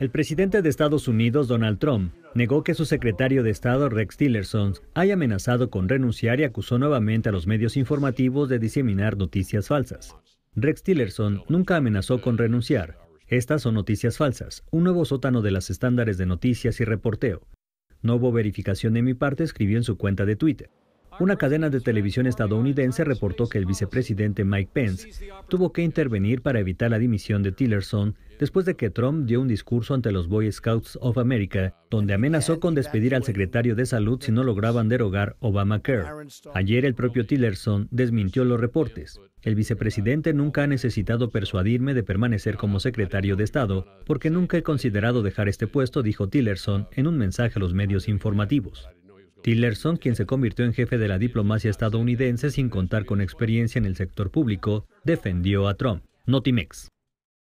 El presidente de Estados Unidos, Donald Trump, negó que su secretario de Estado, Rex Tillerson, haya amenazado con renunciar y acusó nuevamente a los medios informativos de diseminar noticias falsas. Rex Tillerson nunca amenazó con renunciar. Estas son noticias falsas, un nuevo sótano de las estándares de noticias y reporteo. No hubo verificación de mi parte, escribió en su cuenta de Twitter. Una cadena de televisión estadounidense reportó que el vicepresidente Mike Pence tuvo que intervenir para evitar la dimisión de Tillerson después de que Trump dio un discurso ante los Boy Scouts of America, donde amenazó con despedir al secretario de Salud si no lograban derogar Obamacare. Ayer el propio Tillerson desmintió los reportes. El vicepresidente nunca ha necesitado persuadirme de permanecer como secretario de Estado, porque nunca he considerado dejar este puesto, dijo Tillerson en un mensaje a los medios informativos. Tillerson, quien se convirtió en jefe de la diplomacia estadounidense sin contar con experiencia en el sector público, defendió a Trump. Notimex.